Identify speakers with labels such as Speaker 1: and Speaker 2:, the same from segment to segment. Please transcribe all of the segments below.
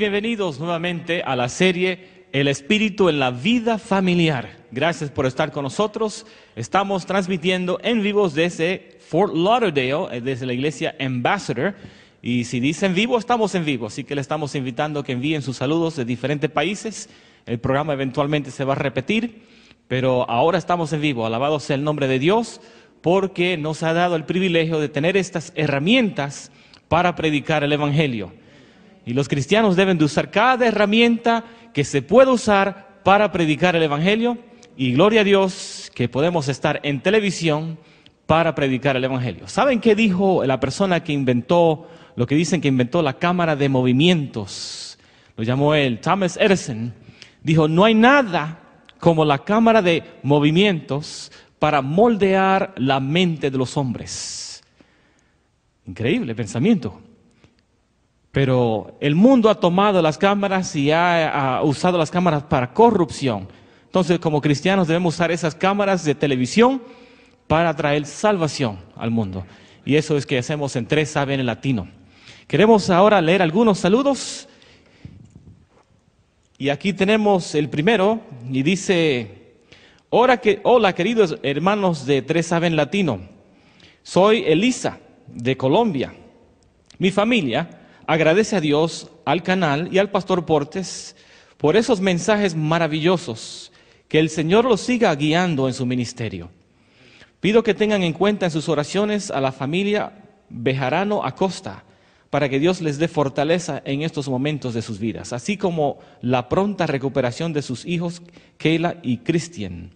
Speaker 1: bienvenidos nuevamente a la serie El Espíritu en la Vida Familiar. Gracias por estar con nosotros. Estamos transmitiendo en vivo desde Fort Lauderdale, eh, desde la iglesia Ambassador. Y si dicen vivo, estamos en vivo. Así que le estamos invitando a que envíen sus saludos de diferentes países. El programa eventualmente se va a repetir, pero ahora estamos en vivo. Alabado sea el nombre de Dios porque nos ha dado el privilegio de tener estas herramientas para predicar el Evangelio y los cristianos deben de usar cada herramienta que se pueda usar para predicar el Evangelio. Y gloria a Dios que podemos estar en televisión para predicar el Evangelio. ¿Saben qué dijo la persona que inventó, lo que dicen que inventó la cámara de movimientos? Lo llamó él, Thomas Edison. Dijo, no hay nada como la cámara de movimientos para moldear la mente de los hombres. Increíble pensamiento. Pero el mundo ha tomado las cámaras y ha, usado las cámaras para corrupción. Entonces, como cristianos debemos usar esas cámaras de televisión para traer salvación al mundo. Y eso es que hacemos en 3 saben Latino. Queremos ahora leer algunos saludos. Y aquí tenemos el primero y dice, hola, queridos hermanos de Tres saben Latino. Soy Elisa de Colombia. Mi familia agradece a Dios, al canal y al pastor Portes por esos mensajes maravillosos. Que el Señor los siga guiando en su ministerio. Pido que tengan en cuenta en sus oraciones a la familia Bejarano Acosta para que Dios les dé fortaleza en estos momentos de sus vidas, así como la pronta recuperación de sus hijos Keila y Cristian.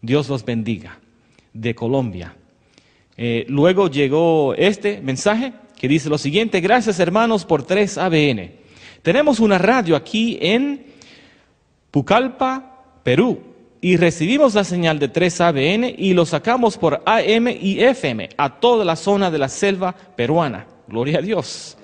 Speaker 1: Dios los bendiga. De Colombia. Eh, luego llegó este mensaje que dice lo siguiente, gracias hermanos por 3ABN. Tenemos una radio aquí en Pucallpa, Perú, y recibimos la señal de 3ABN y lo sacamos por AM y FM a toda la zona de la selva peruana. Gloria a Dios.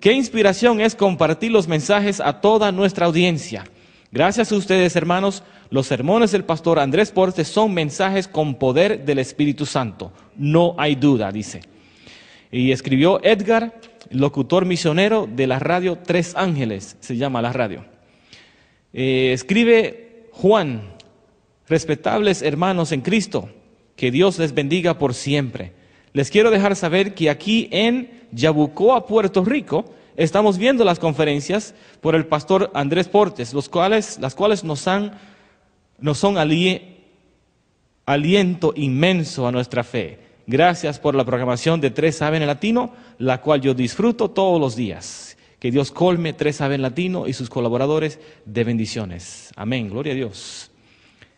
Speaker 1: Qué inspiración es compartir los mensajes a toda nuestra audiencia. Gracias a ustedes, hermanos, los sermones del pastor Andrés Portes son mensajes con poder del Espíritu Santo. No hay duda, dice. Y escribió Edgar, locutor misionero de la radio Tres Ángeles, se llama la radio. Eh, escribe Juan, respetables hermanos en Cristo, que Dios les bendiga por siempre. Les quiero dejar saber que aquí en Yabucoa, Puerto Rico, estamos viendo las conferencias por el pastor Andrés Portes, los cuales, las cuales nos, han, nos son aliento inmenso a nuestra fe. Gracias por la programación de Tres Saben en Latino, la cual yo disfruto todos los días. Que Dios colme Tres Saben Latino y sus colaboradores de bendiciones. Amén. Gloria a Dios.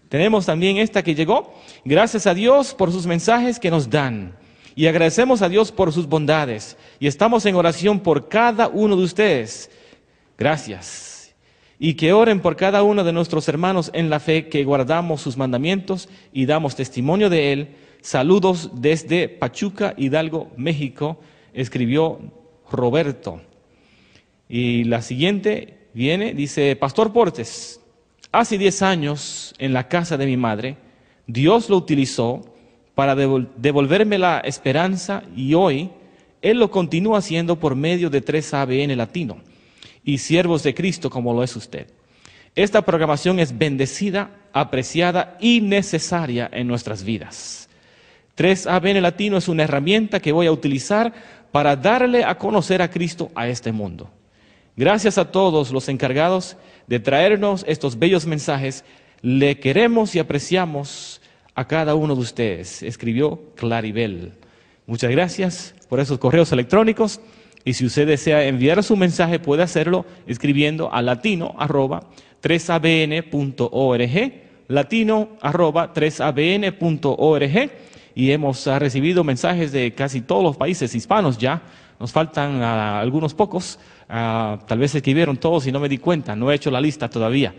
Speaker 1: Tenemos también esta que llegó. Gracias a Dios por sus mensajes que nos dan. Y agradecemos a Dios por sus bondades. Y estamos en oración por cada uno de ustedes. Gracias. Y que oren por cada uno de nuestros hermanos en la fe que guardamos sus mandamientos y damos testimonio de Él Saludos desde Pachuca, Hidalgo, México, escribió Roberto. Y la siguiente viene, dice, Pastor Portes, hace 10 años en la casa de mi madre, Dios lo utilizó para devolverme la esperanza y hoy Él lo continúa haciendo por medio de tres abn Latino y siervos de Cristo como lo es usted. Esta programación es bendecida, apreciada y necesaria en nuestras vidas. 3ABN Latino es una herramienta que voy a utilizar para darle a conocer a Cristo a este mundo. Gracias a todos los encargados de traernos estos bellos mensajes. Le queremos y apreciamos a cada uno de ustedes, escribió Claribel. Muchas gracias por esos correos electrónicos y si usted desea enviar su mensaje puede hacerlo escribiendo a latino@3abn.org, latino@3abn.org y hemos ah, recibido mensajes de casi todos los países hispanos ya. Nos faltan ah, algunos pocos, ah, tal vez escribieron todos y no me di cuenta, no he hecho la lista todavía.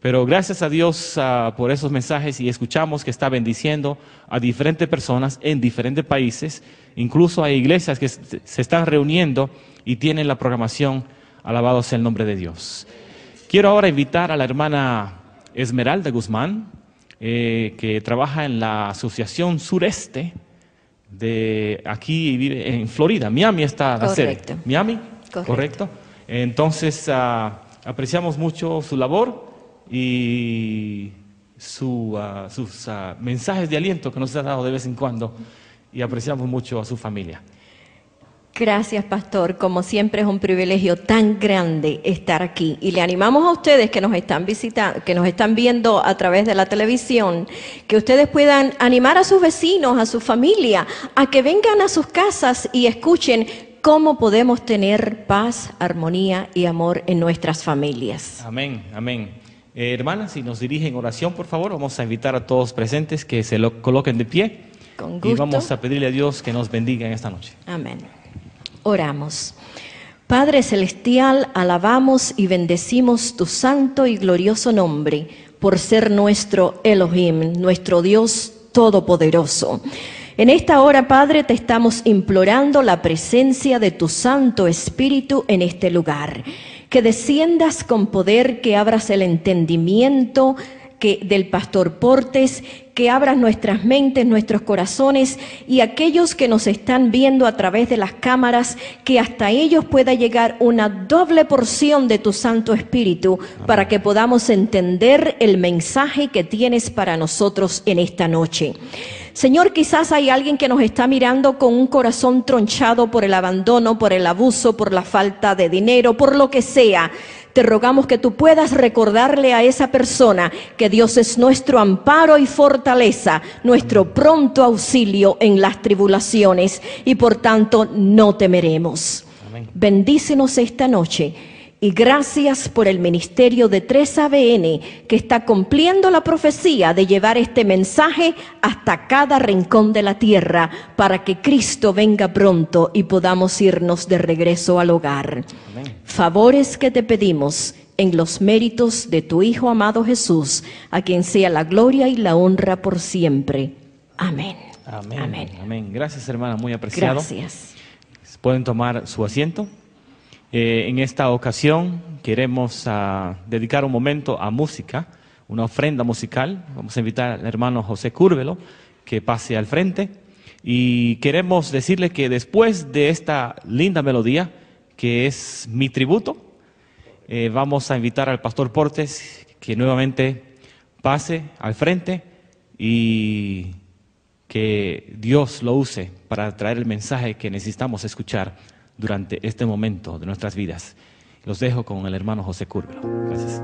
Speaker 1: Pero gracias a Dios por esos mensajes y escuchamos que está bendiciendo a diferentes personas en diferentes países. Incluso hay iglesias que se están reuniendo y tienen la programación. Alabado sea el nombre de Dios. Quiero ahora invitar a la hermana Esmeralda Guzmán. Eh, que trabaja en la Asociación Sureste de aquí vive en Florida. Miami está la Correcto. sede. Miami, correcto. Entonces, ah, apreciamos mucho su labor y ah, sus ah, mensajes de aliento que nos ha dado de vez en cuando y apreciamos mucho a su familia.
Speaker 2: Gracias, pastor. Como siempre es un privilegio tan grande estar aquí y le animamos a ustedes que nos están visitando, que nos están viendo a través de la televisión, que ustedes puedan animar a sus vecinos, a su familia, a que vengan a sus casas y escuchen cómo podemos tener paz, armonía y amor en nuestras familias.
Speaker 1: Amén, amén. Eh, hermanas, si nos dirigen oración, por favor, vamos a invitar a todos presentes que se lo coloquen de pie. Y vamos a pedirle a Dios que nos bendiga en esta noche.
Speaker 2: Amén. Oramos. Padre Celestial, alabamos y bendecimos tu santo y glorioso nombre por ser nuestro Elohim, nuestro Dios Todopoderoso. En esta hora, Padre, te estamos implorando la presencia de tu Santo Espíritu en este lugar. Que desciendas con poder, que abras el entendimiento, que del pastor Portes, que abras nuestras mentes, nuestros corazones y aquellos que nos están viendo a través de las cámaras, que hasta ellos pueda llegar una doble porción de tu Santo Espíritu para que podamos entender el mensaje que tienes para nosotros en esta noche. Señor, quizás hay alguien que nos está mirando con un corazón tronchado por el abandono, por el abuso, por la falta de dinero, por lo que sea te rogamos que tú puedas recordarle a esa persona que Dios es nuestro amparo y fortaleza, nuestro pronto auxilio en las tribulaciones y por tanto no temeremos. Bendícenos esta noche y gracias por el ministerio de 3ABN que está cumpliendo la profecía de llevar este mensaje hasta cada rincón de la tierra para que Cristo venga pronto y podamos irnos de regreso al hogar. Favores que te pedimos en los méritos de tu Hijo amado Jesús, a quien sea la gloria y la honra por siempre. Amén. Amén.
Speaker 1: Gracias, hermana, muy apreciado. Gracias. Pueden tomar su asiento. Eh, en esta ocasión queremos ah, dedicar un momento a música, una ofrenda musical. Vamos a invitar al hermano José Cúrbelo que pase al frente. Y queremos decirle que después de esta linda melodía, que es mi tributo, eh, vamos a invitar al pastor Portes que nuevamente pase al frente y que Dios lo use para traer el mensaje que necesitamos escuchar durante este momento de nuestras vidas. Los dejo con el hermano José Cúrbelo. Gracias.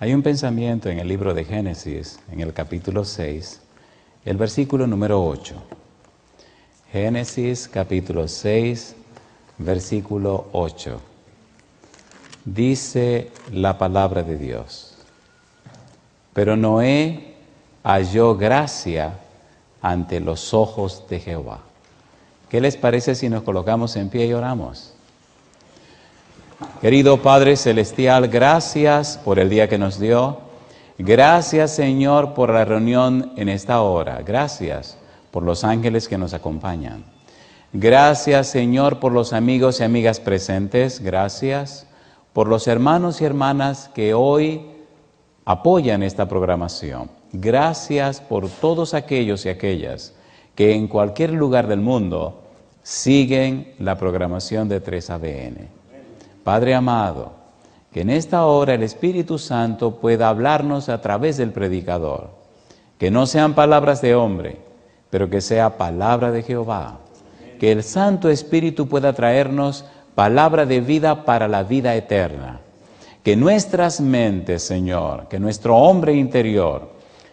Speaker 3: Hay un pensamiento en el libro de Génesis, en el capítulo 6, el versículo número 8. Génesis capítulo 6, versículo 8. Dice la palabra de Dios. Pero Noé halló gracia ante los ojos de Jehová. ¿Qué les parece si nos colocamos en pie y oramos? Querido Padre Celestial, gracias por el día que nos dio. Gracias Señor por la reunión en esta hora. Gracias por los ángeles que nos acompañan. Gracias Señor por los amigos y amigas presentes. Gracias por los hermanos y hermanas que hoy apoyan esta programación. Gracias por todos aquellos y aquellas que en cualquier lugar del mundo siguen la programación de 3ABN. Padre amado, que en esta hora el Espíritu Santo pueda hablarnos a través del predicador. Que no sean palabras de hombre, pero que sea palabra de Jehová. Que el Santo Espíritu pueda traernos palabra de vida para la vida eterna. Que nuestras mentes, Señor, que nuestro hombre interior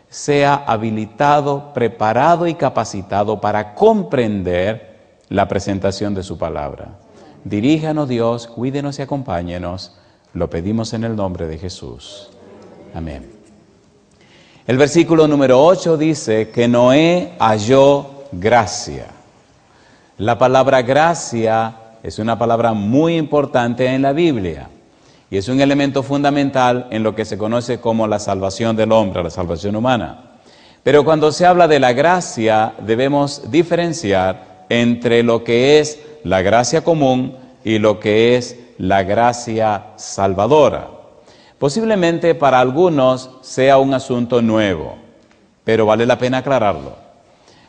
Speaker 3: sea habilitado, preparado y capacitado para comprender la presentación de su palabra. Diríjanos Dios, cuídenos y acompáñenos. Lo pedimos en el nombre de Jesús. Amén. El versículo número 8 dice que Noé halló gracia. La palabra gracia es una palabra muy importante en la Biblia y es un elemento fundamental en lo que se conoce como la salvación del hombre, la salvación humana. Pero cuando se habla de la gracia debemos diferenciar entre lo que es la gracia común y lo que es la gracia salvadora. Posiblemente para algunos sea un asunto nuevo, pero vale la pena aclararlo.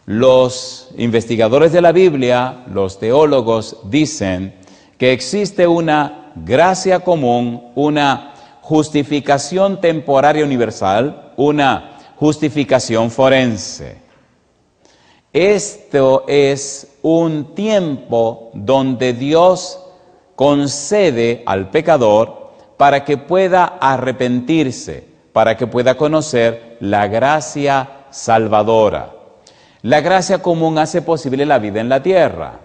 Speaker 3: Los investigadores de la Biblia, los teólogos, dicen que existe una gracia común, una justificación temporaria universal, una justificación forense. Esto es un tiempo donde Dios concede al pecador para que pueda arrepentirse, para que pueda conocer la gracia salvadora. La gracia común hace posible la vida en la tierra.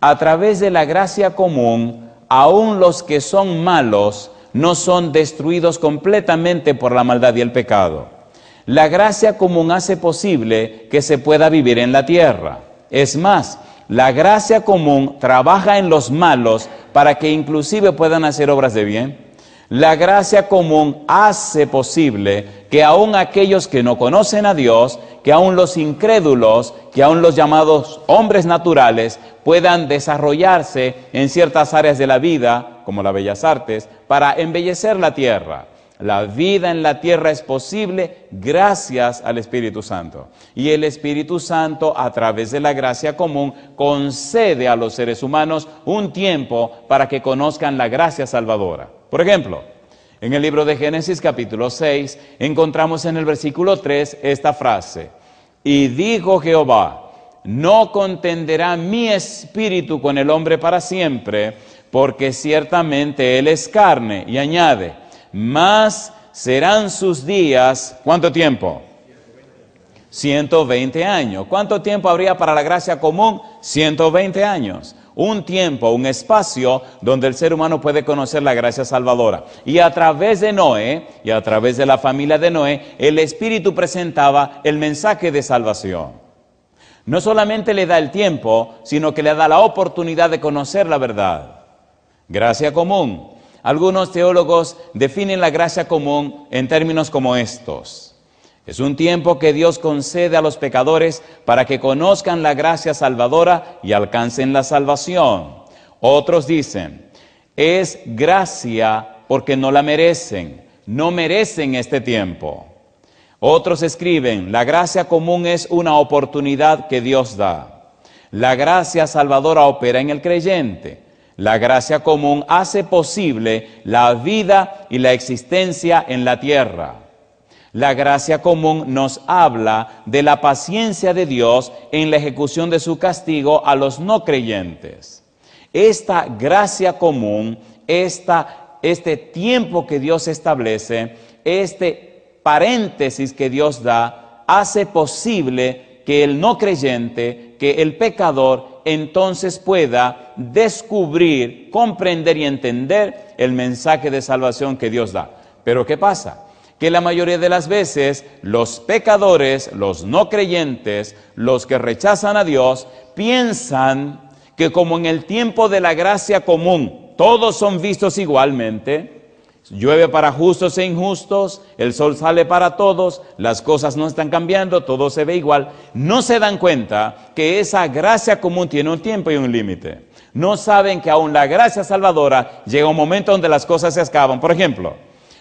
Speaker 3: A través de la gracia común, aun los que son malos no son destruidos completamente por la maldad y el pecado. La gracia común hace posible que se pueda vivir en la tierra. Es más, la gracia común trabaja en los malos para que inclusive puedan hacer obras de bien. La gracia común hace posible que aun aquellos que no conocen a Dios, que aun los incrédulos, que aun los llamados hombres naturales puedan desarrollarse en ciertas áreas de la vida, como las bellas artes, para embellecer la tierra. La vida en la tierra es posible gracias al Espíritu Santo. Y el Espíritu Santo, a través de la gracia común, concede a los seres humanos un tiempo para que conozcan la gracia salvadora. Por ejemplo, en el libro de Génesis capítulo 6 encontramos en el versículo 3 esta frase. Y dijo Jehová, no contenderá mi espíritu con el hombre para siempre, porque ciertamente él es carne. Y añade, más serán sus días, ¿cuánto tiempo? 120 años. ¿Cuánto tiempo habría para la gracia común? 120 años. Un tiempo, un espacio donde el ser humano puede conocer la gracia salvadora. Y a través de Noé, y a través de la familia de Noé, el Espíritu presentaba el mensaje de salvación. No solamente le da el tiempo, sino que le da la oportunidad de conocer la verdad. Gracia común, algunos teólogos definen la gracia común en términos como estos. Es un tiempo que Dios concede a los pecadores para que conozcan la gracia salvadora y alcancen la salvación. Otros dicen, es gracia porque no la merecen, no merecen este tiempo. Otros escriben, la gracia común es una oportunidad que Dios da. La gracia salvadora opera en el creyente. La gracia común hace posible la vida y la existencia en la tierra. La gracia común nos habla de la paciencia de Dios en la ejecución de su castigo a los no creyentes. Esta gracia común, este tiempo que Dios establece, este paréntesis que Dios da, hace posible que el no creyente, que el pecador entonces pueda descubrir, comprender y entender el mensaje de salvación que Dios da. Pero ¿qué pasa? Que la mayoría de las veces los pecadores, los no creyentes, los que rechazan a Dios, piensan que como en el tiempo de la gracia común todos son vistos igualmente, Llueve para justos e injustos, el sol sale para todos, las cosas no están cambiando, todo se ve igual. No se dan cuenta que esa gracia común tiene un tiempo y un límite. No saben que aún la gracia salvadora llega un momento donde las cosas se acaban. Por ejemplo,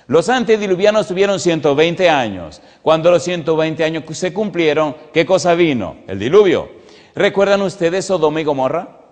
Speaker 3: los antediluvianos tuvieron 120 años. Cuando los 120 años se cumplieron, ¿qué cosa vino? El diluvio. ¿Recuerdan ustedes Sodoma y Gomorra?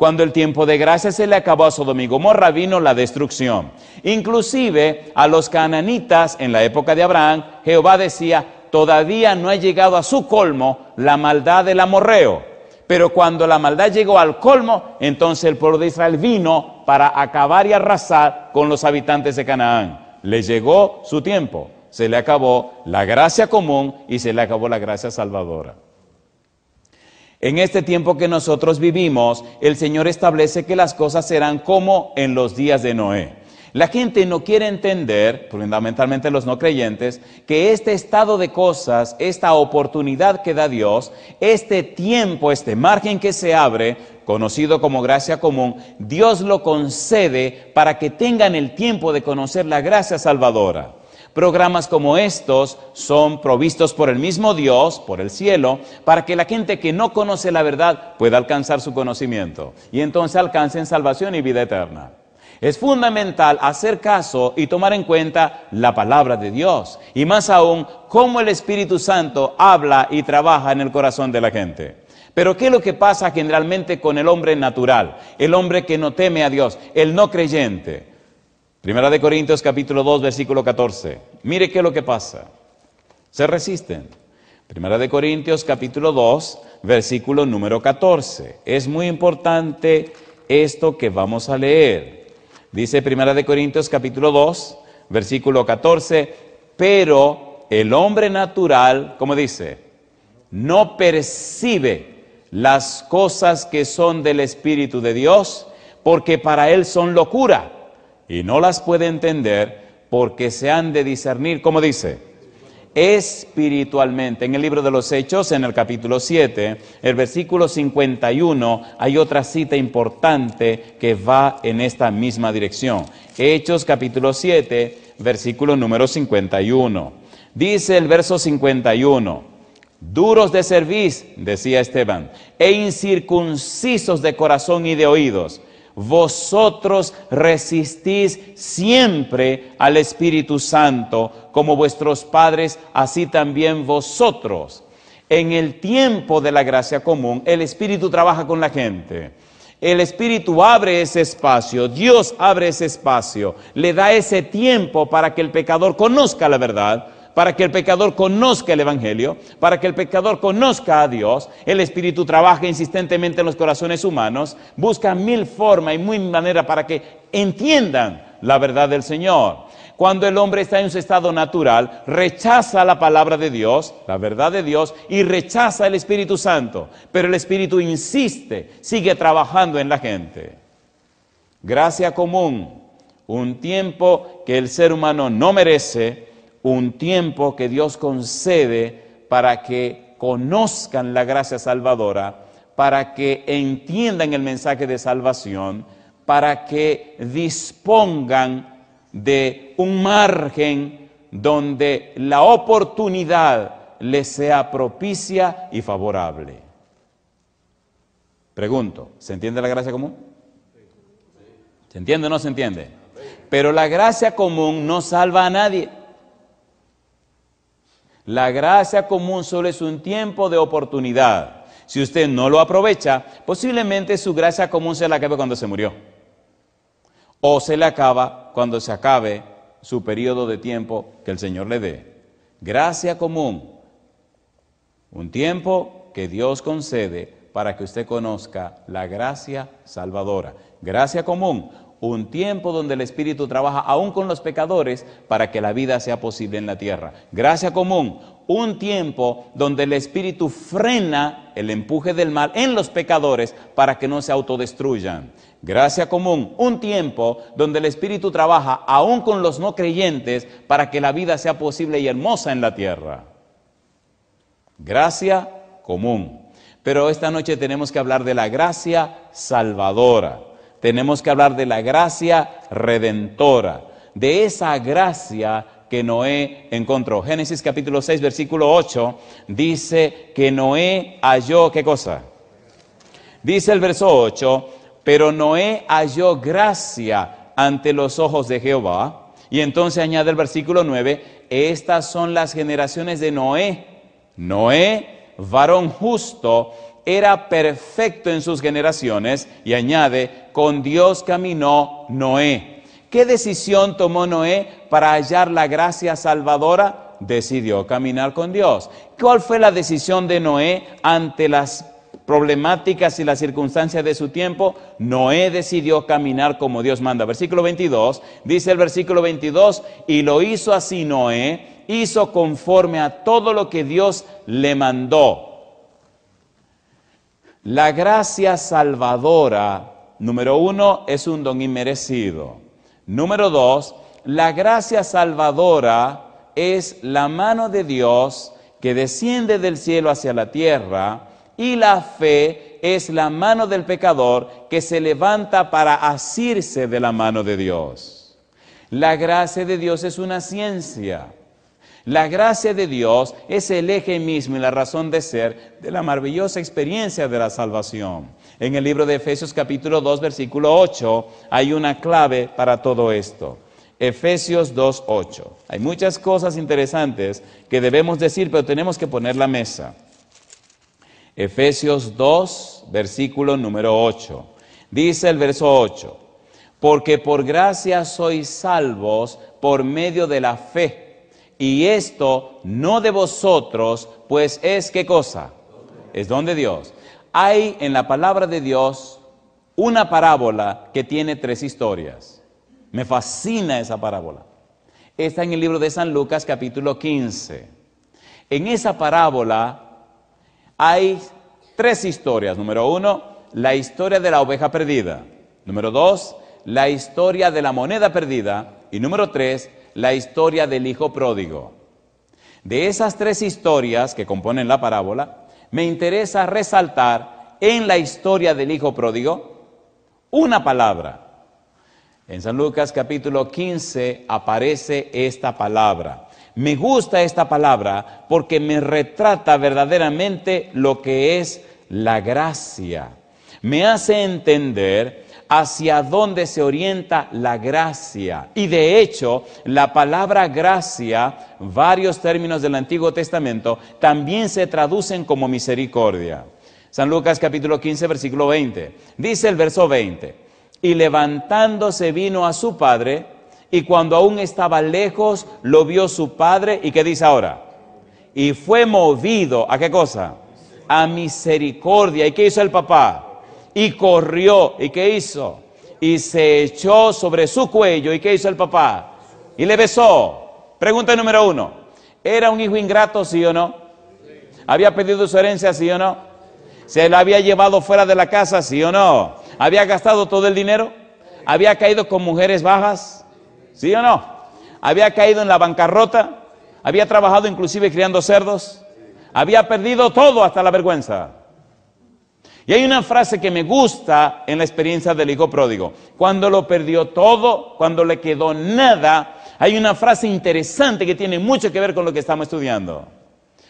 Speaker 3: Cuando el tiempo de gracia se le acabó a Sodom y Gomorra, vino la destrucción. Inclusive a los cananitas en la época de Abraham, Jehová decía, todavía no ha llegado a su colmo la maldad del amorreo. Pero cuando la maldad llegó al colmo, entonces el pueblo de Israel vino para acabar y arrasar con los habitantes de Canaán. Le llegó su tiempo, se le acabó la gracia común y se le acabó la gracia salvadora. En este tiempo que nosotros vivimos, el Señor establece que las cosas serán como en los días de Noé. La gente no quiere entender, fundamentalmente los no creyentes, que este estado de cosas, esta oportunidad que da Dios, este tiempo, este margen que se abre, conocido como gracia común, Dios lo concede para que tengan el tiempo de conocer la gracia salvadora. Programas como estos son provistos por el mismo Dios, por el cielo, para que la gente que no conoce la verdad pueda alcanzar su conocimiento y entonces alcancen salvación y vida eterna. Es fundamental hacer caso y tomar en cuenta la palabra de Dios y más aún cómo el Espíritu Santo habla y trabaja en el corazón de la gente. Pero ¿qué es lo que pasa generalmente con el hombre natural, el hombre que no teme a Dios, el no creyente? Primera de Corintios capítulo 2, versículo 14. Mire qué es lo que pasa. Se resisten. Primera de Corintios capítulo 2, versículo número 14. Es muy importante esto que vamos a leer. Dice Primera de Corintios capítulo 2, versículo 14, pero el hombre natural, como dice, no percibe las cosas que son del Espíritu de Dios, porque para él son locura y no las puede entender porque se han de discernir, como dice, espiritualmente. En el libro de los Hechos, en el capítulo 7, el versículo 51, hay otra cita importante que va en esta misma dirección. Hechos capítulo 7, versículo número 51. Dice el verso 51, duros de cerviz, decía Esteban, e incircuncisos de corazón y de oídos vosotros resistís siempre al Espíritu Santo, como vuestros padres, así también vosotros. En el tiempo de la gracia común, el Espíritu trabaja con la gente. El Espíritu abre ese espacio, Dios abre ese espacio, le da ese tiempo para que el pecador conozca la verdad, para que el pecador conozca el Evangelio, para que el pecador conozca a Dios. El Espíritu trabaja insistentemente en los corazones humanos, busca mil formas y mil maneras para que entiendan la verdad del Señor. Cuando el hombre está en su estado natural, rechaza la palabra de Dios, la verdad de Dios, y rechaza el Espíritu Santo. Pero el Espíritu insiste, sigue trabajando en la gente. Gracia común, un tiempo que el ser humano no merece, un tiempo que Dios concede para que conozcan la gracia salvadora, para que entiendan el mensaje de salvación, para que dispongan de un margen donde la oportunidad les sea propicia y favorable. Pregunto, ¿se entiende la gracia común? ¿Se entiende o no se entiende? Pero la gracia común no salva a nadie. La gracia común solo es un tiempo de oportunidad. Si usted no lo aprovecha, posiblemente su gracia común se le acabe cuando se murió. O se le acaba cuando se acabe su periodo de tiempo que el Señor le dé. Gracia común. Un tiempo que Dios concede para que usted conozca la gracia salvadora. Gracia común un tiempo donde el Espíritu trabaja aún con los pecadores para que la vida sea posible en la tierra. Gracia común, un tiempo donde el Espíritu frena el empuje del mal en los pecadores para que no se autodestruyan. Gracia común, un tiempo donde el Espíritu trabaja aún con los no creyentes para que la vida sea posible y hermosa en la tierra. Gracia común. Pero esta noche tenemos que hablar de la gracia salvadora tenemos que hablar de la gracia redentora, de esa gracia que Noé encontró. Génesis capítulo 6, versículo 8 dice que Noé halló, ¿qué cosa? Dice el verso 8, pero Noé halló gracia ante los ojos de Jehová. Y entonces añade el versículo 9, estas son las generaciones de Noé. Noé, varón justo, era perfecto en sus generaciones y añade, con Dios caminó Noé. ¿Qué decisión tomó Noé para hallar la gracia salvadora? Decidió caminar con Dios. ¿Cuál fue la decisión de Noé ante las problemáticas y las circunstancias de su tiempo, Noé decidió caminar como Dios manda. Versículo 22, dice el versículo 22, y lo hizo así Noé, hizo conforme a todo lo que Dios le mandó. La gracia salvadora Número uno, es un don inmerecido. Número dos, la gracia salvadora es la mano de Dios que desciende del cielo hacia la tierra y la fe es la mano del pecador que se levanta para asirse de la mano de Dios. La gracia de Dios es una ciencia. La gracia de Dios es el eje mismo y la razón de ser de la maravillosa experiencia de la salvación. En el libro de Efesios capítulo 2 versículo 8 hay una clave para todo esto. Efesios 8. Hay muchas cosas interesantes que debemos decir, pero tenemos que poner la mesa. Efesios 2, versículo número 8. Dice el verso 8, porque por gracia sois salvos por medio de la fe y esto no de vosotros, pues es qué cosa? Es don de Dios. Hay en la palabra de Dios una parábola que tiene tres historias. Me fascina esa parábola. Está en el libro de San Lucas capítulo 15. En esa parábola hay tres historias. Número uno, la historia de la oveja perdida. Número dos, la historia de la moneda perdida. Y número tres, la historia del Hijo Pródigo. De esas tres historias que componen la parábola, me interesa resaltar en la historia del Hijo Pródigo una palabra. En San Lucas capítulo 15 aparece esta palabra. Me gusta esta palabra porque me retrata verdaderamente lo que es la gracia. Me hace entender hacia dónde se orienta la gracia. Y de hecho, la palabra gracia, varios términos del Antiguo Testamento, también se traducen como misericordia. San Lucas capítulo 15, versículo 20. Dice el verso 20, y levantándose vino a su padre, y cuando aún estaba lejos, lo vio su padre, y ¿qué dice ahora? Y fue movido, ¿a qué cosa? A misericordia. ¿Y qué hizo el papá? y corrió. ¿Y qué hizo? Y se echó sobre su cuello. ¿Y qué hizo el papá? Y le besó. Pregunta número uno. ¿Era un hijo ingrato, sí o no? ¿Había pedido su herencia, sí o no? ¿Se la había llevado fuera de la casa, sí o no? ¿Había gastado todo el dinero? ¿Había caído con mujeres bajas? ¿Sí o no? ¿Había caído en la bancarrota? ¿Había trabajado inclusive criando cerdos? ¿Había perdido todo hasta la vergüenza? Y hay una frase que me gusta en la experiencia del hijo pródigo. Cuando lo perdió todo, cuando le quedó nada, hay una frase interesante que tiene mucho que ver con lo que estamos estudiando.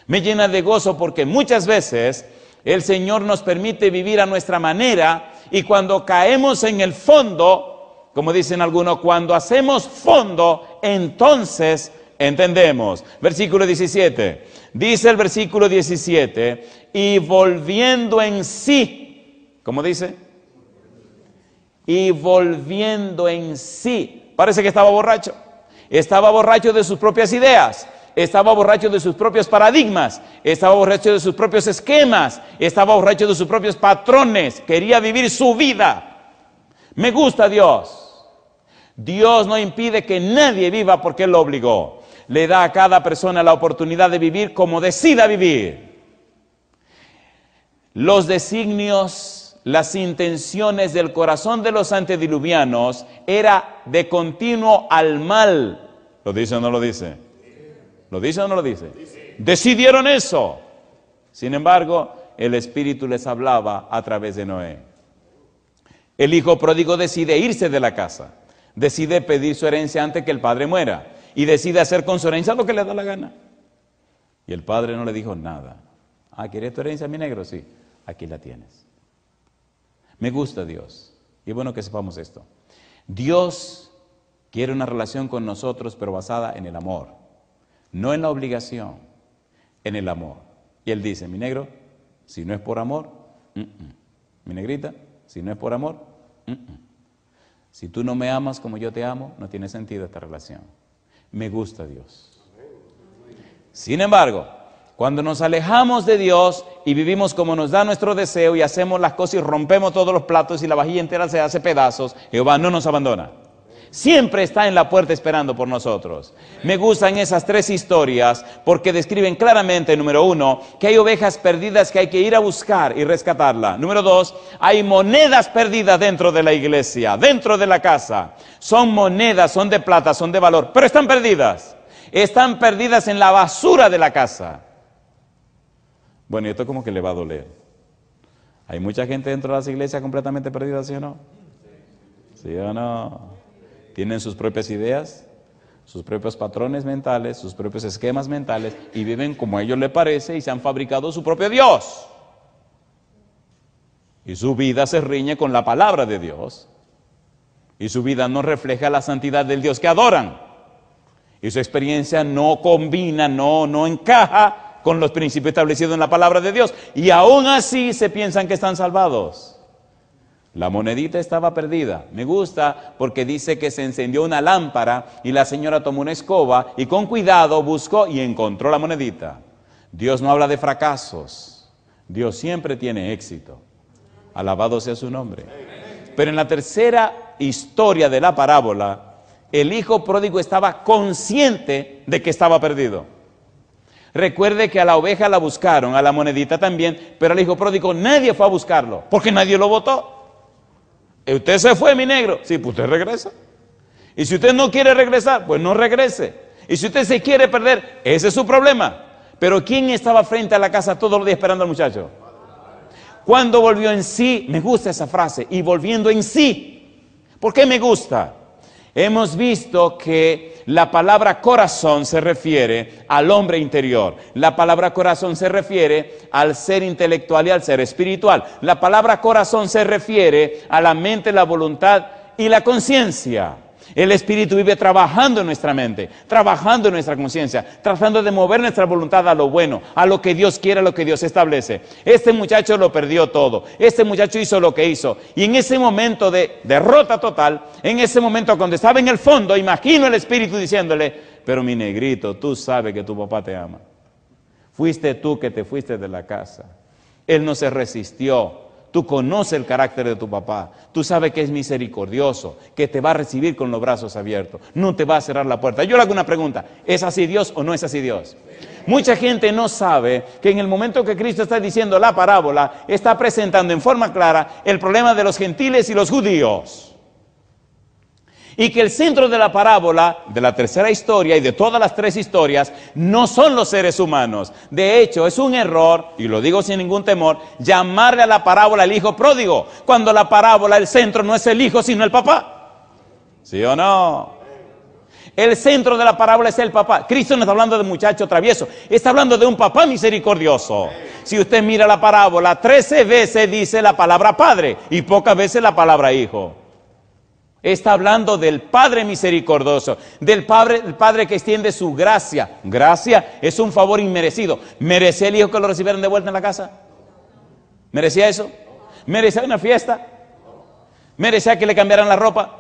Speaker 3: Me llena de gozo porque muchas veces el Señor nos permite vivir a nuestra manera y cuando caemos en el fondo, como dicen algunos, cuando hacemos fondo, entonces entendemos. Versículo 17. Dice el versículo 17, y volviendo en sí, ¿cómo dice? Y volviendo en sí, parece que estaba borracho, estaba borracho de sus propias ideas, estaba borracho de sus propios paradigmas, estaba borracho de sus propios esquemas, estaba borracho de sus propios patrones, quería vivir su vida. Me gusta Dios. Dios no impide que nadie viva porque Él lo obligó le da a cada persona la oportunidad de vivir como decida vivir. Los designios, las intenciones del corazón de los antediluvianos era de continuo al mal. ¿Lo dice o no lo dice? ¿Lo dice o no lo dice? Decidieron eso. Sin embargo, el Espíritu les hablaba a través de Noé. El hijo pródigo decide irse de la casa, decide pedir su herencia antes que el padre muera y decide hacer con su herencia lo que le da la gana. Y el padre no le dijo nada. Ah, ¿quieres tu herencia, mi negro? Sí, aquí la tienes. Me gusta Dios. Y bueno que sepamos esto. Dios quiere una relación con nosotros, pero basada en el amor, no en la obligación, en el amor. Y Él dice, mi negro, si no es por amor, mm, mm. mi negrita, si no es por amor, mm, si tú no me amas como yo te amo, no tiene sentido esta relación me gusta Dios. Sin embargo, cuando nos alejamos de Dios y vivimos como nos da nuestro deseo y hacemos las cosas y rompemos todos los platos y la vajilla entera se hace pedazos, Jehová no nos abandona siempre está en la puerta esperando por nosotros. Me gustan esas tres historias porque describen claramente, número uno, que hay ovejas perdidas que hay que ir a buscar y rescatarla. Número dos, hay monedas perdidas dentro de la iglesia, dentro de la casa. Son monedas, son de plata, son de valor, pero están perdidas. Están perdidas en la basura de la casa. Bueno, y esto como que le va a doler. Hay mucha gente dentro de las iglesias completamente perdida, ¿sí o no? ¿Sí o no? tienen sus propias ideas, sus propios patrones mentales, sus propios esquemas mentales y viven como a ellos les parece y se han fabricado su propio Dios. Y su vida se riñe con la palabra de Dios. Y su vida no refleja la santidad del Dios que adoran. Y su experiencia no combina, no, no encaja con los principios establecidos en la palabra de Dios. Y aún así se piensan que están salvados. La monedita estaba perdida. Me gusta porque dice que se encendió una lámpara y la señora tomó una escoba y con cuidado buscó y encontró la monedita. Dios no habla de fracasos. Dios siempre tiene éxito. Alabado sea su nombre. Pero en la tercera historia de la parábola, el hijo pródigo estaba consciente de que estaba perdido. Recuerde que a la oveja la buscaron, a la monedita también, pero al hijo pródigo nadie fue a buscarlo porque nadie lo votó. Eh, usted se fue, mi negro. Sí, pues usted regresa. Y si usted no quiere regresar, pues no regrese. Y si usted se quiere perder, ese es su problema. Pero ¿quién estaba frente a la casa todos los días esperando al muchacho? Cuando volvió en sí, me gusta esa frase, y volviendo en sí. ¿Por qué me gusta? Hemos visto que la palabra corazón se refiere al hombre interior. La palabra corazón se refiere al ser intelectual y al ser espiritual. La palabra corazón se refiere a la mente, la voluntad y la conciencia. El Espíritu vive trabajando en nuestra mente, trabajando en nuestra conciencia, tratando de mover nuestra voluntad a lo bueno, a lo que Dios quiera, a lo que Dios establece. Este muchacho lo perdió todo, este muchacho hizo lo que hizo. Y en ese momento de derrota total, en ese momento cuando estaba en el fondo, imagino el Espíritu diciéndole, pero mi negrito, tú sabes que tu papá te ama. Fuiste tú que te fuiste de la casa. Él no se resistió Tú conoces el carácter de tu papá. Tú sabes que es misericordioso, que te va a recibir con los brazos abiertos. No te va a cerrar la puerta. Yo le hago una pregunta. ¿Es así Dios o no es así Dios? Mucha gente no sabe que en el momento que Cristo está diciendo la parábola, está presentando en forma clara el problema de los gentiles y los judíos y que el centro de la parábola, de la tercera historia y de todas las tres historias, no son los seres humanos. De hecho, es un error, y lo digo sin ningún temor, llamarle a la parábola el hijo pródigo, cuando la parábola, el centro no es el hijo, sino el papá. ¿Sí o no? El centro de la parábola es el papá. Cristo no está hablando de muchacho travieso, está hablando de un papá misericordioso. Si usted mira la parábola, 13 veces dice la palabra padre y pocas veces la palabra hijo. Está hablando del Padre misericordioso, del Padre, Padre que extiende su gracia. Gracia es un favor inmerecido. ¿Merecía el hijo que lo recibieran de vuelta en la casa? ¿Merecía eso? ¿Merecía una fiesta? ¿Merecía que le cambiaran la ropa?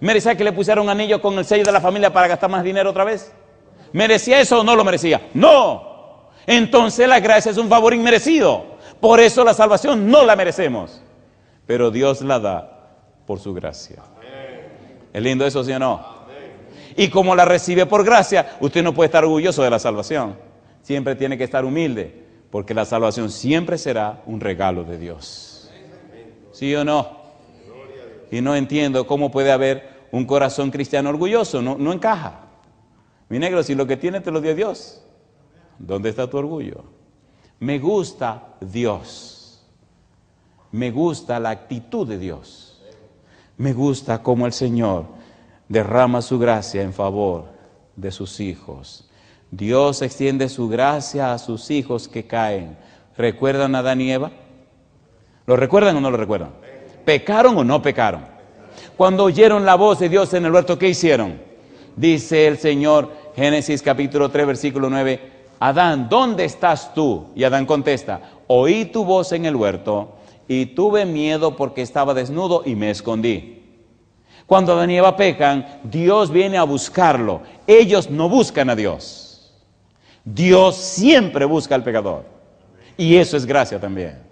Speaker 3: ¿Merecía que le pusieran un anillo con el sello de la familia para gastar más dinero otra vez? ¿Merecía eso o no lo merecía? No. Entonces la gracia es un favor inmerecido. Por eso la salvación no la merecemos. Pero Dios la da por su gracia. Es lindo eso, ¿sí o no? Y como la recibe por gracia, usted no puede estar orgulloso de la salvación. Siempre tiene que estar humilde, porque la salvación siempre será un regalo de Dios. ¿Sí o no? Y no entiendo cómo puede haber un corazón cristiano orgulloso, no, no encaja. Mi negro, si lo que tiene te lo dio Dios, ¿dónde está tu orgullo? Me gusta Dios. Me gusta la actitud de Dios. Me gusta cómo el Señor derrama su gracia en favor de sus hijos. Dios extiende su gracia a sus hijos que caen. ¿Recuerdan a Adán y Eva? ¿Lo recuerdan o no lo recuerdan? ¿Pecaron o no pecaron? Cuando oyeron la voz de Dios en el huerto, ¿qué hicieron? Dice el Señor, Génesis capítulo 3, versículo 9, Adán, ¿dónde estás tú? Y Adán contesta, oí tu voz en el huerto y tuve miedo porque estaba desnudo y me escondí. Cuando Adán y Eva pecan, Dios viene a buscarlo. Ellos no buscan a Dios. Dios siempre busca al pecador. Y eso es gracia también.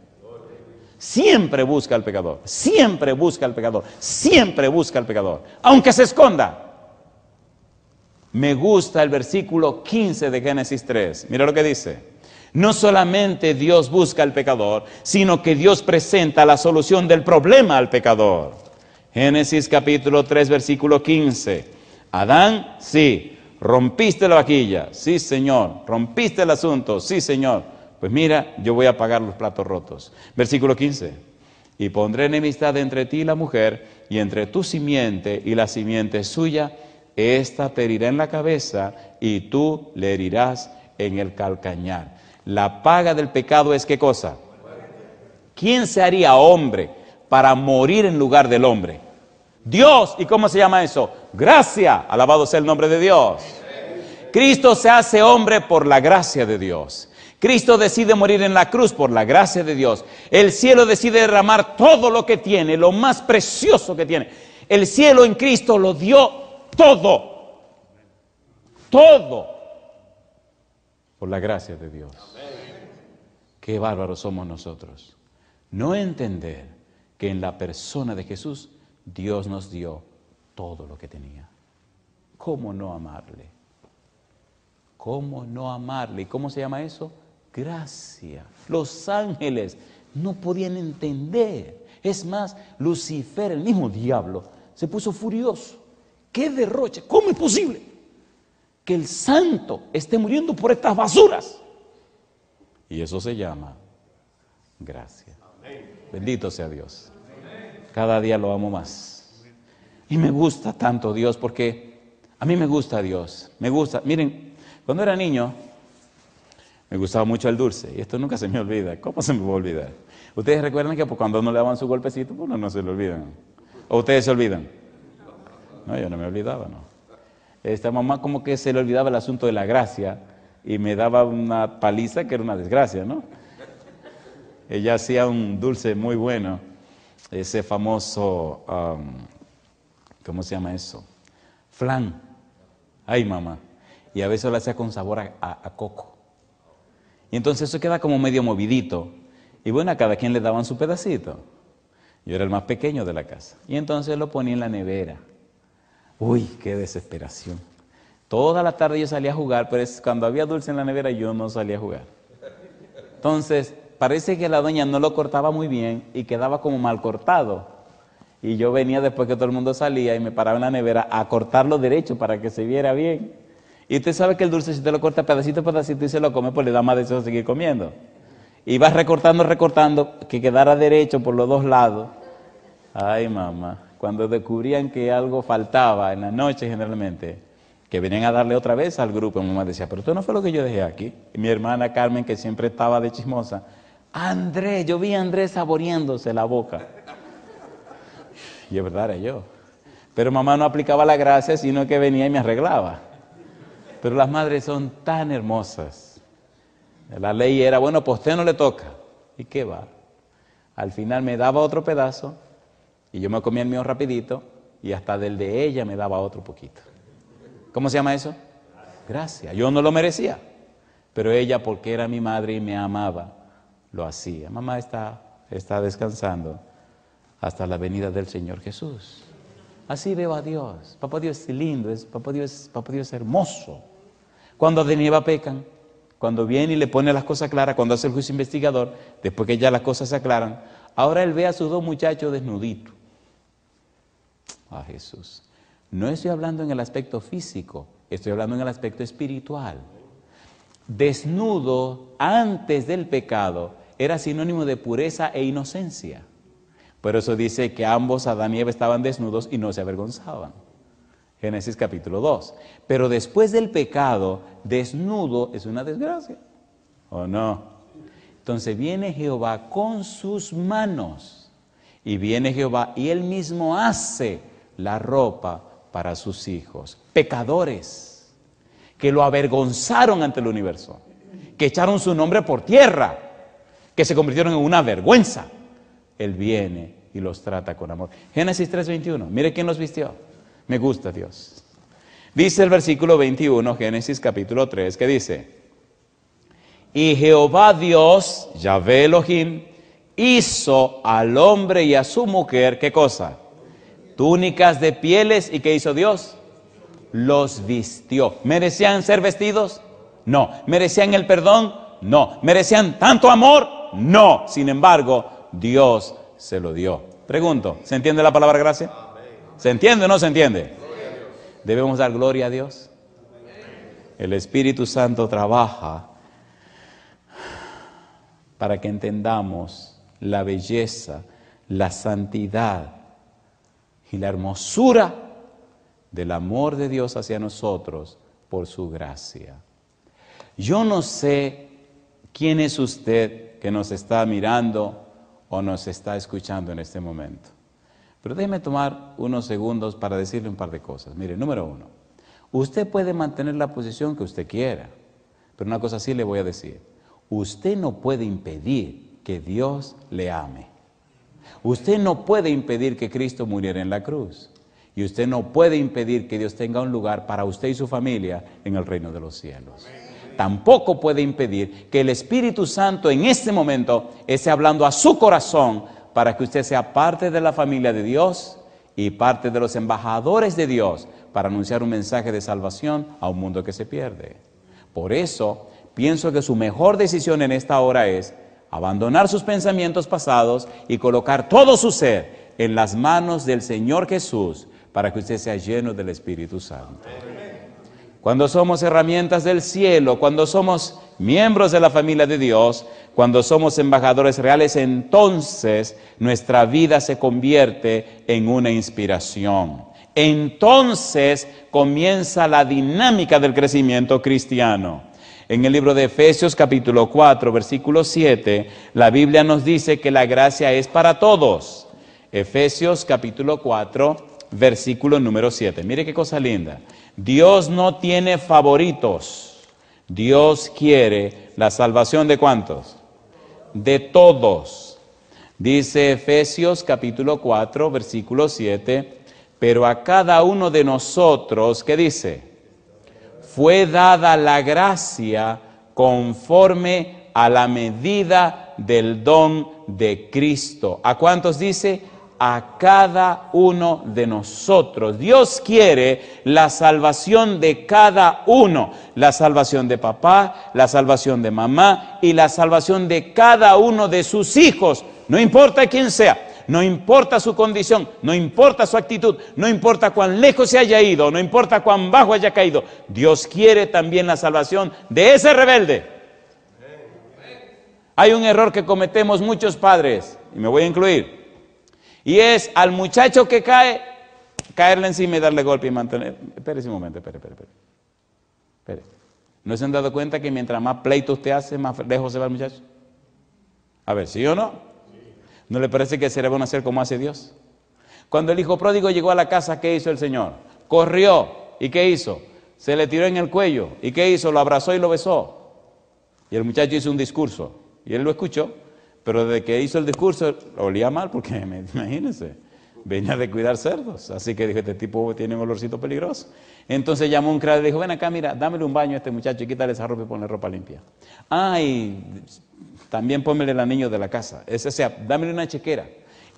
Speaker 3: Siempre busca al pecador. Siempre busca al pecador. Siempre busca al pecador. Aunque se esconda. Me gusta el versículo 15 de Génesis 3. Mira lo que dice. No solamente Dios busca al pecador, sino que Dios presenta la solución del problema al pecador. Génesis capítulo 3, versículo 15. Adán, sí, rompiste la vaquilla, sí Señor, rompiste el asunto, sí Señor. Pues mira, yo voy a pagar los platos rotos. Versículo 15. Y pondré enemistad entre ti y la mujer, y entre tu simiente y la simiente suya, esta te herirá en la cabeza y tú le herirás en el calcañar. La paga del pecado es qué cosa? ¿Quién se haría hombre para morir en lugar del hombre? Dios. ¿Y cómo se llama eso? Gracia. Alabado sea el nombre de Dios. Cristo se hace hombre por la gracia de Dios. Cristo decide morir en la cruz por la gracia de Dios. El cielo decide derramar todo lo que tiene, lo más precioso que tiene. El cielo en Cristo lo dio todo. Todo por la gracia de Dios. Amén. Qué bárbaros somos nosotros. No entender que en la persona de Jesús Dios nos dio todo lo que tenía. ¿Cómo no amarle? ¿Cómo no amarle? ¿Y cómo se llama eso? Gracia. Los ángeles no podían entender. Es más, Lucifer, el mismo diablo, se puso furioso. ¡Qué derroche! ¿Cómo es posible? que el santo esté muriendo por estas basuras. Y eso se llama gracia. Bendito sea Dios. Cada día lo amo más. Y me gusta tanto Dios porque a mí me gusta Dios. Me gusta. Miren, cuando era niño me gustaba mucho el dulce. Y esto nunca se me olvida. ¿Cómo se me va a olvidar? Ustedes recuerdan que pues, cuando uno le daban su golpecito, pues no se lo olvidan. ¿O ustedes se olvidan? No, yo no me olvidaba, no esta mamá como que se le olvidaba el asunto de la gracia y me daba una paliza que era una desgracia, ¿no? Ella hacía un dulce muy bueno, ese famoso, ¿cómo se llama eso? Flan. Ay, mamá. Y a veces lo hacía con sabor a, a coco. Y entonces eso queda como medio movidito. Y bueno, a cada quien le daban su pedacito. Yo era el más pequeño de la casa. Y entonces lo ponía en la nevera. Uy, qué desesperación. Toda la tarde yo salía a jugar, pero cuando había dulce en la nevera yo no salía a jugar. Entonces, parece que la doña no lo cortaba muy bien y quedaba como mal cortado. Y yo venía después que todo el mundo salía y me paraba en la nevera a cortarlo derecho para que se viera bien. Y usted sabe que el dulce si te lo corta pedacito a pedacito y se lo come, pues le da más deseo de seguir comiendo. Y vas recortando, recortando, que quedara derecho por los dos lados. Ay, mamá cuando descubrían que algo faltaba en la noche generalmente, que venían a darle otra vez al grupo, mi mamá decía, pero esto no fue lo que yo dejé aquí. Y mi hermana Carmen, que siempre estaba de chismosa, Andrés, yo vi a Andrés saboreándose la boca. Y es verdad, era yo. Pero mamá no aplicaba la gracia, sino que venía y me arreglaba. Pero las madres son tan hermosas. La ley era, bueno, pues usted no le toca. ¿Y qué va? Al final me daba otro pedazo y yo me comía el mío rapidito y hasta del de ella me daba otro poquito. ¿Cómo se llama eso? Gracias. Yo no lo merecía, pero ella porque era mi madre y me amaba, lo hacía. Mamá está, está descansando hasta la venida del Señor Jesús. Así veo a Dios. Papá Dios es lindo, es, papá, Dios, papá Dios es hermoso. Cuando de nieve pecan, cuando viene y le pone las cosas claras, cuando hace el juicio investigador, después que ya las cosas se aclaran, ahora él ve a sus dos muchachos desnuditos a Jesús. No estoy hablando en el aspecto físico, estoy hablando en el aspecto espiritual. Desnudo antes del pecado era sinónimo de pureza e inocencia. Por eso dice que ambos, Adán y Eva, estaban desnudos y no se avergonzaban. Génesis capítulo 2. Pero después del pecado, desnudo es una desgracia. ¿O no? Entonces viene Jehová con sus manos. Y viene Jehová y él mismo hace la ropa para sus hijos. Pecadores que lo avergonzaron ante el universo, que echaron su nombre por tierra, que se convirtieron en una vergüenza. Él viene y los trata con amor. Génesis 3:21, mire quién los vistió. Me gusta Dios. Dice el versículo 21, Génesis capítulo 3, que dice, y Jehová Dios, Yahvé Elohim, hizo al hombre y a su mujer, ¿qué cosa? túnicas de pieles y ¿qué hizo Dios? Los vistió. ¿Merecían ser vestidos? No. ¿Merecían el perdón? No. ¿Merecían tanto amor? No. Sin embargo, Dios se lo dio. Pregunto, ¿se entiende la palabra gracia? ¿Se entiende o no se entiende? Debemos dar gloria a Dios. El Espíritu Santo trabaja para que entendamos la belleza, la santidad, y la hermosura del amor de Dios hacia nosotros por su gracia. Yo no sé quién es usted que nos está mirando o nos está escuchando en este momento. Pero déjeme tomar unos segundos para decirle un par de cosas. Mire, número uno, usted puede mantener la posición que usted quiera, pero una cosa sí le voy a decir, usted no puede impedir que Dios le ame. Usted no puede impedir que Cristo muriera en la cruz. Y usted no puede impedir que Dios tenga un lugar para usted y su familia en el reino de los cielos. Tampoco puede impedir que el Espíritu Santo en este momento esté hablando a su corazón para que usted sea parte de la familia de Dios y parte de los embajadores de Dios para anunciar un mensaje de salvación a un mundo que se pierde. Por eso pienso que su mejor decisión en esta hora es abandonar sus pensamientos pasados y colocar todo su ser en las manos del Señor Jesús para que usted sea lleno del Espíritu Santo. Cuando somos herramientas del cielo, cuando somos miembros de la familia de Dios, cuando somos embajadores reales, entonces nuestra vida se convierte en una inspiración. Entonces comienza la dinámica del crecimiento cristiano. En el libro de Efesios capítulo 4, versículo 7, la Biblia nos dice que la gracia es para todos. Efesios capítulo 4, versículo número 7. Mire qué cosa linda. Dios no tiene favoritos. Dios quiere la salvación de cuántos? De todos. Dice Efesios capítulo 4, versículo 7, pero a cada uno de nosotros, ¿qué dice? fue dada la gracia conforme a la medida del don de Cristo. ¿A cuántos dice? A cada uno de nosotros. Dios quiere la salvación de cada uno, la salvación de papá, la salvación de mamá y la salvación de cada uno de sus hijos, no importa quién sea no importa su condición, no importa su actitud, no importa cuán lejos se haya ido, no importa cuán bajo haya caído, Dios quiere también la salvación de ese rebelde. Hay un error que cometemos muchos padres, y me voy a incluir, y es al muchacho que cae, caerle encima y darle golpe y mantener... espere un momento, espere, espere. espere. ¿No se han dado cuenta que mientras más pleito usted hace, más lejos se va el muchacho? A ver, ¿sí o no? ¿No le parece que sería bueno hacer como hace Dios? Cuando el hijo pródigo llegó a la casa, ¿qué hizo el Señor? Corrió. ¿Y qué hizo? Se le tiró en el cuello. ¿Y qué hizo? Lo abrazó y lo besó. Y el muchacho hizo un discurso. Y él lo escuchó. Pero desde que hizo el discurso, olía mal, porque imagínense, venía de cuidar cerdos. Así que dijo, este tipo tiene un olorcito peligroso. Entonces llamó un criado y dijo, ven acá, mira, dámele un baño a este muchacho y quítale esa ropa y ponle ropa limpia. Ay, también pónmele el anillo de la casa. Ese, sea, dámele una chequera.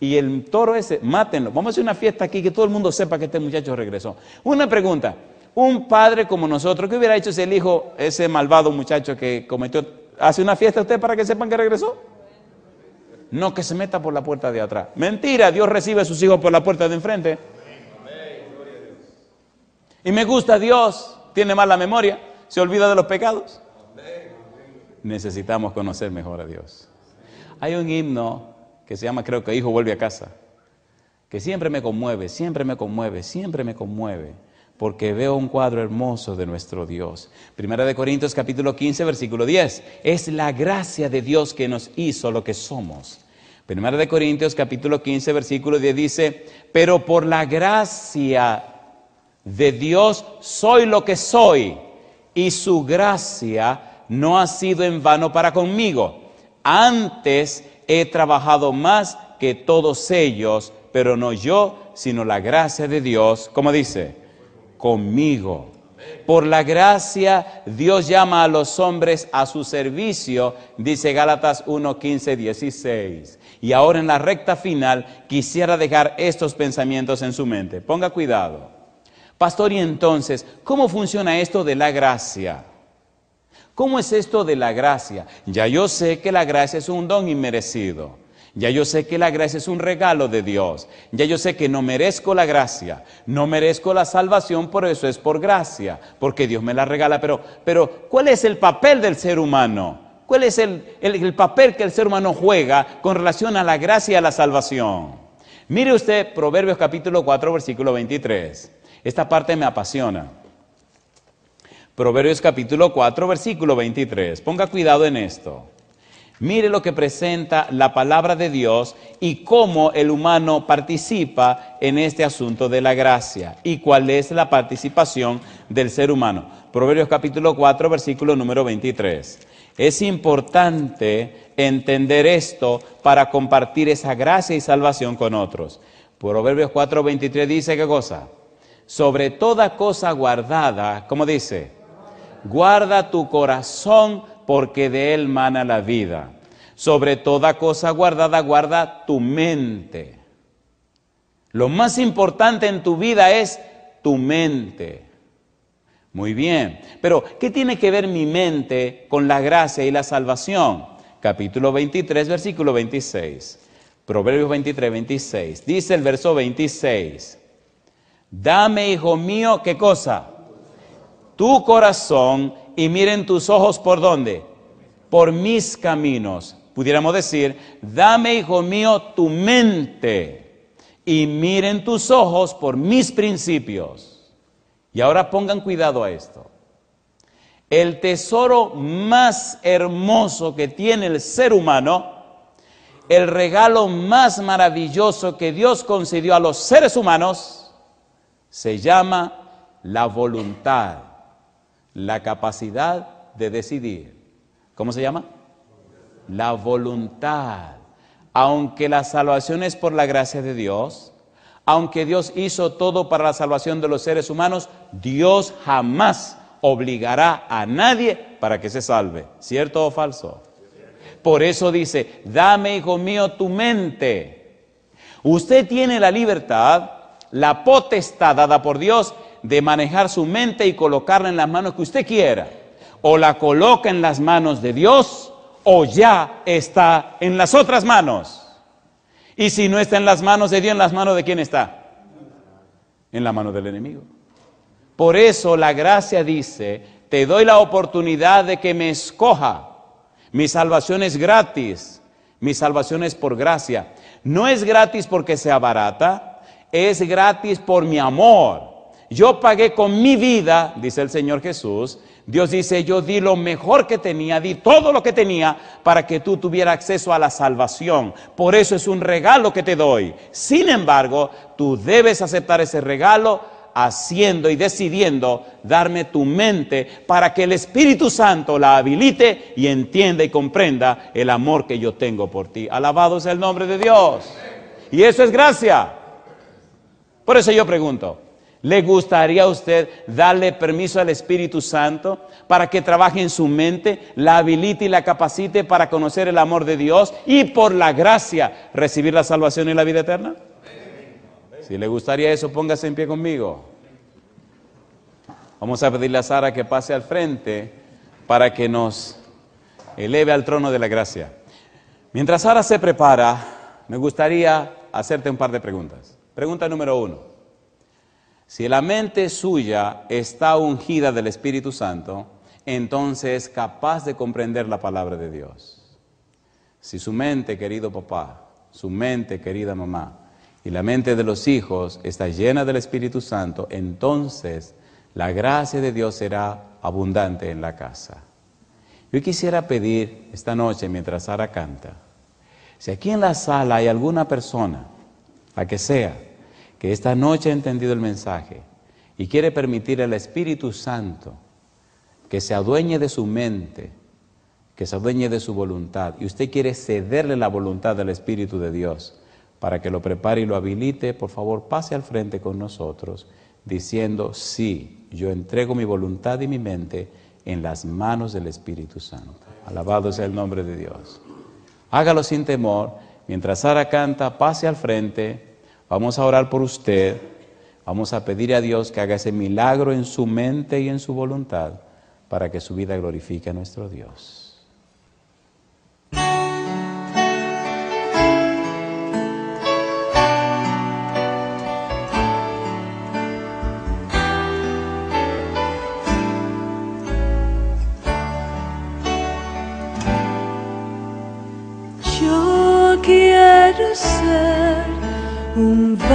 Speaker 3: Y el toro ese, mátenlo. Vamos a hacer una fiesta aquí que todo el mundo sepa que este muchacho regresó. Una pregunta. Un padre como nosotros, ¿qué hubiera hecho si el hijo, ese malvado muchacho que cometió, hace una fiesta usted para que sepan que regresó? No, que se meta por la puerta de atrás. Mentira, Dios recibe a sus hijos por la puerta de enfrente. Y me gusta Dios, tiene mala memoria, se olvida de los pecados necesitamos conocer mejor a Dios. Hay un himno que se llama, creo que Hijo vuelve a casa, que siempre me conmueve, siempre me conmueve, siempre me conmueve, porque veo un cuadro hermoso de nuestro Dios. Primera de Corintios capítulo 15, versículo 10. Es la gracia de Dios que nos hizo lo que somos. Primera de Corintios capítulo 15, versículo 10 dice, pero por la gracia de Dios soy lo que soy y su gracia no ha sido en vano para conmigo. Antes he trabajado más que todos ellos, pero no yo, sino la gracia de Dios, como dice, conmigo. Por la gracia Dios llama a los hombres a su servicio, dice Gálatas 1, 15, 16. Y ahora en la recta final quisiera dejar estos pensamientos en su mente. Ponga cuidado. Pastor, y entonces, ¿cómo funciona esto de la gracia? ¿Cómo es esto de la gracia? Ya yo sé que la gracia es un don inmerecido. Ya yo sé que la gracia es un regalo de Dios. Ya yo sé que no merezco la gracia, no merezco la salvación, por eso es por gracia, porque Dios me la regala. Pero, pero ¿cuál es el papel del ser humano? ¿Cuál es el, el papel que el ser humano juega con relación a la gracia y a la salvación? Mire usted Proverbios capítulo 4, versículo 23. Esta parte me apasiona. Proverbios capítulo 4, versículo 23. Ponga cuidado en esto. Mire lo que presenta la palabra de Dios y cómo el humano participa en este asunto de la gracia y cuál es la participación del ser humano. Proverbios capítulo 4, versículo número 23. Es importante entender esto para compartir esa gracia y salvación con otros. Proverbios 4, 23 dice qué cosa. Sobre toda cosa guardada, ¿cómo dice? guarda tu corazón porque de él mana la vida. Sobre toda cosa guardada, guarda tu mente. Lo más importante en tu vida es tu mente. Muy bien, pero ¿qué tiene que ver mi mente con la gracia y la salvación? Capítulo 23, versículo 26. Proverbios 23, 26. Dice el verso 26. Dame, hijo mío, ¿qué cosa? tu corazón y miren tus ojos por dónde? Por mis caminos. Pudiéramos decir, dame, hijo mío, tu mente y miren tus ojos por mis principios. Y ahora pongan cuidado a esto. El tesoro más hermoso que tiene el ser humano, el regalo más maravilloso que Dios concedió a los seres humanos, se llama la voluntad la capacidad de decidir. ¿Cómo se llama? La voluntad. Aunque la salvación es por la gracia de Dios, aunque Dios hizo todo para la salvación de los seres humanos, Dios jamás obligará a nadie para que se salve. ¿Cierto o falso? Por eso dice, dame, hijo mío, tu mente. Usted tiene la libertad, la potestad dada por Dios de manejar su mente y colocarla en las manos que usted quiera. O la coloca en las manos de Dios o ya está en las otras manos. Y si no está en las manos de Dios, ¿en las manos de quién está? En la mano del enemigo. Por eso la gracia dice, te doy la oportunidad de que me escoja. Mi salvación es gratis. Mi salvación es por gracia. No es gratis porque sea barata, es gratis por mi amor yo pagué con mi vida, dice el Señor Jesús. Dios dice, yo di lo mejor que tenía, di todo lo que tenía para que tú tuvieras acceso a la salvación. Por eso es un regalo que te doy. Sin embargo, tú debes aceptar ese regalo haciendo y decidiendo darme tu mente para que el Espíritu Santo la habilite y entienda y comprenda el amor que yo tengo por ti. Alabado sea el nombre de Dios. Y eso es gracia. Por eso yo pregunto, ¿Le gustaría a usted darle permiso al Espíritu Santo para que trabaje en su mente, la habilite y la capacite para conocer el amor de Dios y por la gracia recibir la salvación y la vida eterna? Si le gustaría eso, póngase en pie conmigo. Vamos a pedirle a Sara que pase al frente para que nos eleve al trono de la gracia. Mientras Sara se prepara, me gustaría hacerte un par de preguntas. Pregunta número uno. Si la mente suya está ungida del Espíritu Santo, entonces es capaz de comprender la palabra de Dios. Si su mente, querido papá, su mente, querida mamá, y la mente de los hijos está llena del Espíritu Santo, entonces la gracia de Dios será abundante en la casa. Yo quisiera pedir esta noche, mientras Sara canta, si aquí en la sala hay alguna persona, la que sea, que esta noche ha entendido el mensaje y quiere permitir al Espíritu Santo que se adueñe de su mente, que se adueñe de su voluntad, y usted quiere cederle la voluntad del Espíritu de Dios para que lo prepare y lo habilite, por favor pase al frente con nosotros diciendo, sí, yo entrego mi voluntad y mi mente en las manos del Espíritu Santo. Alabado sea el nombre de Dios. Hágalo sin temor. Mientras Sara canta, pase al frente Vamos a orar por usted. Vamos a pedir a Dios que haga ese milagro en su mente y en su voluntad para que su vida glorifique a nuestro Dios.
Speaker 4: um